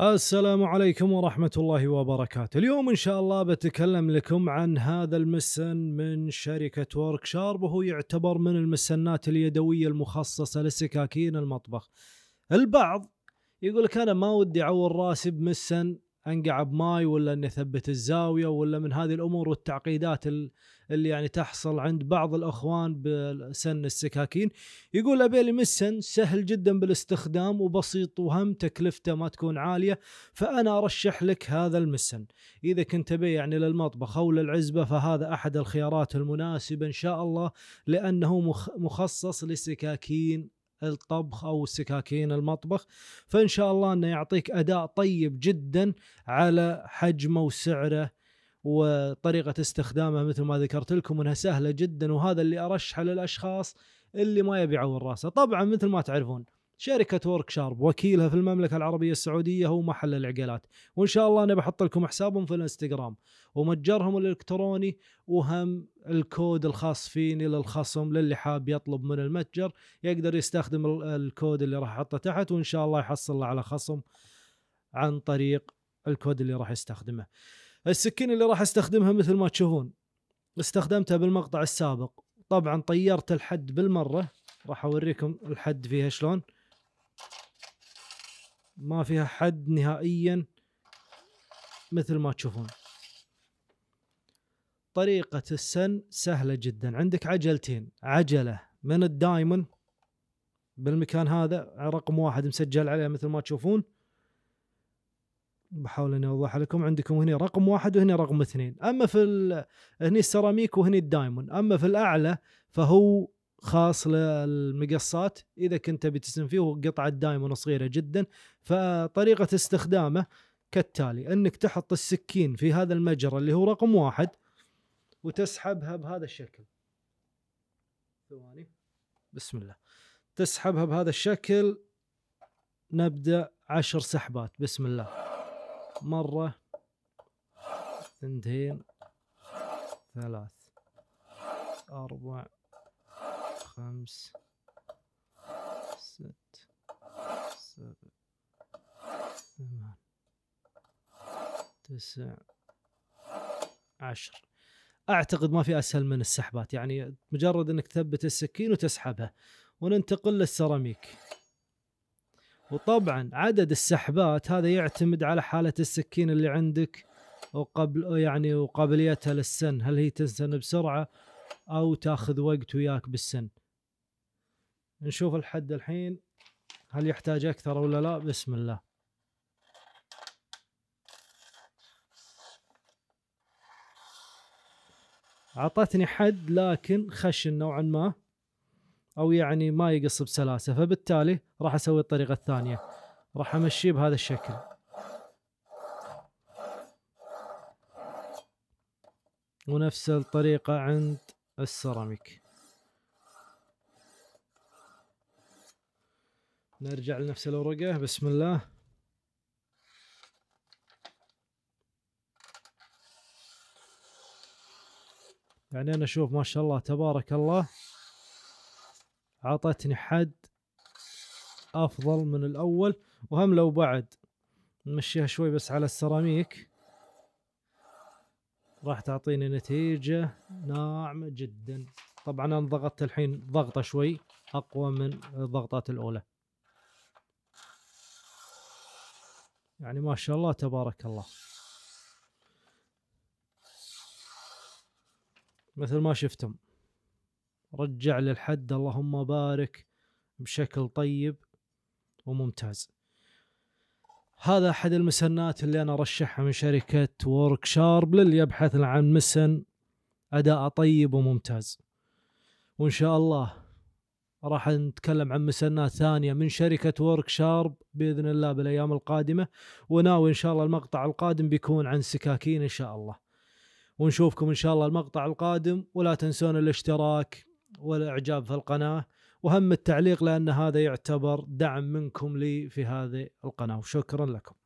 السلام عليكم ورحمة الله وبركاته اليوم إن شاء الله بتكلم لكم عن هذا المسن من شركة ورك شارب وهو يعتبر من المسنات اليدوية المخصصة لسكاكين المطبخ البعض يقول لك أنا ما ودي أعور راسي بمسن انقع بماي ولا اني اثبت الزاويه ولا من هذه الامور والتعقيدات اللي يعني تحصل عند بعض الاخوان بسن السكاكين يقول لي مسن سهل جدا بالاستخدام وبسيط وهم تكلفته ما تكون عاليه فانا ارشح لك هذا المسن اذا كنت ابي يعني للمطبخ او للعزبه فهذا احد الخيارات المناسبه ان شاء الله لانه مخصص لسكاكين الطبخ او سكاكين المطبخ فان شاء الله انه يعطيك اداء طيب جدا على حجمه وسعره وطريقه استخدامه مثل ما ذكرت لكم انها سهله جدا وهذا اللي ارشحه للاشخاص اللي ما يبيعون راسه طبعا مثل ما تعرفون شركة ورك شارب وكيلها في المملكة العربية السعودية هو محل العقالات وإن شاء الله أنا بحط لكم حسابهم في الانستغرام ومتجرهم الإلكتروني وهم الكود الخاص فيني للخصم للي حاب يطلب من المتجر يقدر يستخدم الكود اللي راح أحطه تحت وإن شاء الله يحصل على خصم عن طريق الكود اللي راح يستخدمه السكين اللي راح استخدمها مثل ما تشوفون استخدمتها بالمقطع السابق طبعا طيرت الحد بالمرة راح أوريكم الحد فيها شلون ما فيها حد نهائيا مثل ما تشوفون طريقة السن سهلة جدا عندك عجلتين عجلة من الدايمون بالمكان هذا رقم واحد مسجل عليه مثل ما تشوفون بحاول اني اوضح لكم عندكم هنا رقم واحد وهنا رقم اثنين اما في هنا هني السيراميك وهني الدايمون اما في الاعلى فهو خاص للمقصات اذا كنت بتسم فيه قطعه دايمون صغيره جدا فطريقه استخدامه كالتالي انك تحط السكين في هذا المجرى اللي هو رقم واحد وتسحبها بهذا الشكل ثواني بسم الله تسحبها بهذا الشكل نبدا عشر سحبات بسم الله مره اثنتين ثلاث اربع خمس ست سبع ثمان تسع عشر اعتقد ما في اسهل من السحبات يعني مجرد انك تثبت السكين وتسحبها وننتقل للسيراميك وطبعا عدد السحبات هذا يعتمد على حالة السكين اللي عندك وقبل يعني وقابليتها للسن هل هي تنسن بسرعة أو تاخذ وقت وياك بالسن نشوف الحد الحين هل يحتاج اكثر ولا لا بسم الله اعطتني حد لكن خشن نوعا ما او يعني ما يقص بسلاسه فبالتالي راح اسوي الطريقه الثانيه راح امشيه بهذا الشكل ونفس الطريقه عند السيراميك نرجع لنفس الورقة بسم الله يعني انا اشوف ما شاء الله تبارك الله عطتني حد افضل من الاول وهم لو بعد نمشيها شوي بس على السيراميك راح تعطيني نتيجة ناعمة جدا طبعا انا ضغطت الحين ضغطة شوي اقوى من الضغطات الاولى يعني ما شاء الله تبارك الله مثل ما شفتم رجع للحد اللهم بارك بشكل طيب وممتاز هذا احد المسنات اللي انا رشحها من شركه وورك شارب للي يبحث عن مسن اداء طيب وممتاز وان شاء الله راح نتكلم عن مسنات ثانيه من شركه ورك شارب باذن الله بالايام القادمه وناوي ان شاء الله المقطع القادم بيكون عن سكاكين ان شاء الله ونشوفكم ان شاء الله المقطع القادم ولا تنسون الاشتراك والاعجاب في القناه وهم التعليق لان هذا يعتبر دعم منكم لي في هذه القناه وشكرا لكم